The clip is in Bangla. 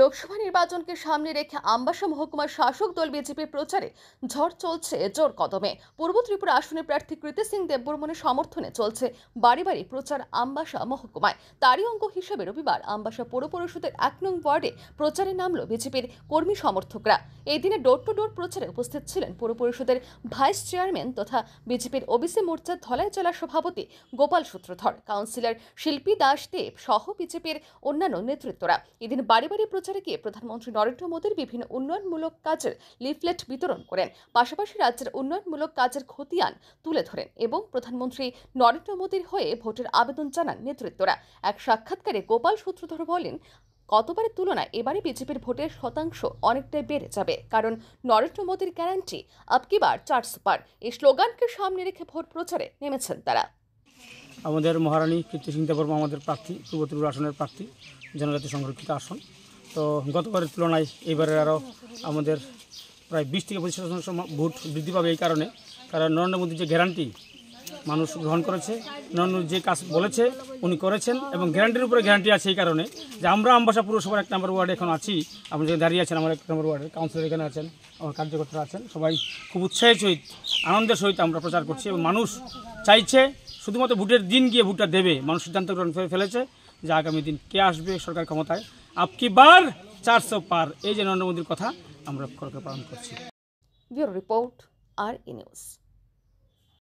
লোকসভা নির্বাচনকে সামনে রেখে আম্বাসা মহকুমার শাসক দল বিজেপির প্রচারে ঝড় চলছে জোর কদমে পূর্ব ত্রিপুরা আসনে প্রার্থী কৃতি সিং দেববর্মনের সমর্থনে চলছে বাড়ি বাড়ি প্রচার আম্বাসা মহকুমায় তারই অঙ্গ হিসেবে রবিবার আম্বাসা পৌর পরিষদের এক নং ওয়ার্ডে প্রচারে নামল বিজেপির কর্মী সমর্থকরা এই দিনে ডোর টু ডোর প্রচারে উপস্থিত ছিলেন পৌর পরিষদের ভাইস চেয়ারম্যান তথা বিজেপির ওবিসি মোর্চার ধলাই জেলার সভাপতি গোপাল সূত্রধর কাউন্সিলর শিল্পী দাস দেব সহ বিজেপির অন্যান্য নেতৃত্বরা এদিন বাড়ি বাড়ি প্রচারে গিয়ে প্রধানমন্ত্রী নরেন্দ্র মোদীর বিভিন্ন উন্নয়নমূলক কাজের লিফলেট বিতরণ করেন পাশাপাশি রাজ্যের উন্নয়নমূলক কাজের খতিয়ান তুলে ধরেন এবং প্রধানমন্ত্রী নরেন্দ্র মোদীর হয়ে ভোটের আবেদন জানান নেতৃত্বরা এক সাক্ষাৎকারে গোপাল সূত্রধর বলেন গতবারের তুলনায় এবারে বিজেপির ভোটের শতাংশ অনেকটাই বেড়ে যাবে কারণ নরেন্দ্র মোদীর গ্যারান্টি আপকি বার চার সুপার এই স্লোগানকে সামনে রেখে ভোট প্রচারে নেমেছেন তারা আমাদের মহারানী কীর্তি সিংহ দেবর্মা আমাদের প্রার্থী পূর্ব ত্রিপুরা আসনের প্রার্থী জনজাতি সংরক্ষিত আসন তো গতবারের তুলনায় এইবারে আরও আমাদের প্রায় বিশ থেকে পঁচিশ শতাংশ ভোট বৃদ্ধি পাবে এই কারণে কারণ নরেন্দ্র মোদীর যে গ্যারান্টি মানুষ গ্রহণ করেছে নরেন্দ্র যে কাজ বলেছে উনি করেছেন এবং গ্যারান্টির উপরে গ্যারান্টি আছে এই কারণে যে আমরা আমবাসা পুরসভার এক নম্বর ওয়ার্ডে এখন আছি আপনি যেখানে দাঁড়িয়ে আছেন আমার এক নম্বর ওয়ার্ডের কাউন্সিলর এখানে আছেন আমার কার্যকর্তারা আছেন সবাই খুব উৎসাহের সহিত আনন্দের সহিত আমরা প্রচার করছি এবং মানুষ চাইছে শুধুমাত্র ভোটের দিন গিয়ে ভোটটা দেবে মানুষ সিদ্ধান্ত গ্রহণ ফেলেছে যে আগামী দিন কে আসবে সরকার ক্ষমতায় আপকি বার চারশো পার এই যে নরেন্দ্র মোদীর কথা আমরা পালন করছি ব্যুরো রিপোর্ট আর ই